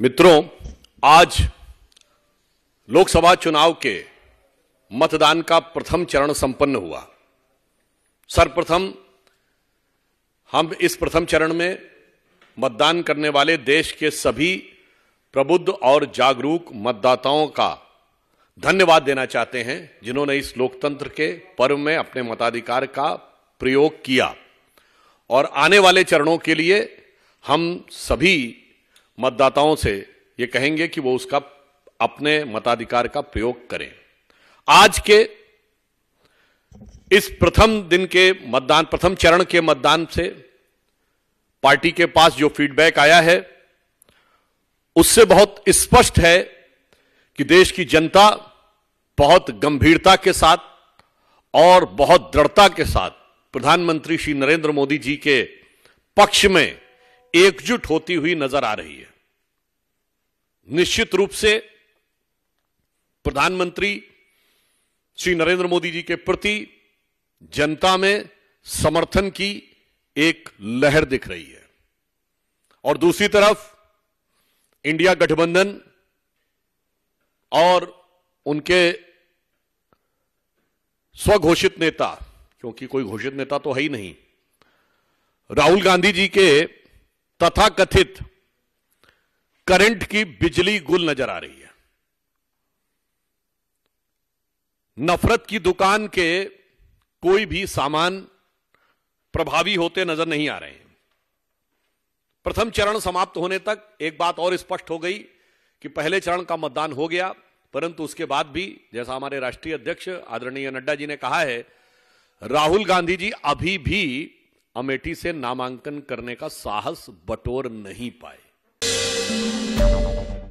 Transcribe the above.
मित्रों आज लोकसभा चुनाव के मतदान का प्रथम चरण संपन्न हुआ सर्वप्रथम हम इस प्रथम चरण में मतदान करने वाले देश के सभी प्रबुद्ध और जागरूक मतदाताओं का धन्यवाद देना चाहते हैं जिन्होंने इस लोकतंत्र के पर्व में अपने मताधिकार का प्रयोग किया और आने वाले चरणों के लिए हम सभी मतदाताओं से ये कहेंगे कि वो उसका अपने मताधिकार का प्रयोग करें आज के इस प्रथम दिन के मतदान प्रथम चरण के मतदान से पार्टी के पास जो फीडबैक आया है उससे बहुत स्पष्ट है कि देश की जनता बहुत गंभीरता के साथ और बहुत दृढ़ता के साथ प्रधानमंत्री श्री नरेंद्र मोदी जी के पक्ष में एकजुट होती हुई नजर आ रही है निश्चित रूप से प्रधानमंत्री श्री नरेंद्र मोदी जी के प्रति जनता में समर्थन की एक लहर दिख रही है और दूसरी तरफ इंडिया गठबंधन और उनके स्वघोषित नेता क्योंकि कोई घोषित नेता तो है ही नहीं राहुल गांधी जी के तथा कथित करंट की बिजली गुल नजर आ रही है नफरत की दुकान के कोई भी सामान प्रभावी होते नजर नहीं आ रहे हैं प्रथम चरण समाप्त होने तक एक बात और स्पष्ट हो गई कि पहले चरण का मतदान हो गया परंतु उसके बाद भी जैसा हमारे राष्ट्रीय अध्यक्ष आदरणीय नड्डा जी ने कहा है राहुल गांधी जी अभी भी अमेठी से नामांकन करने का साहस बटोर नहीं पाए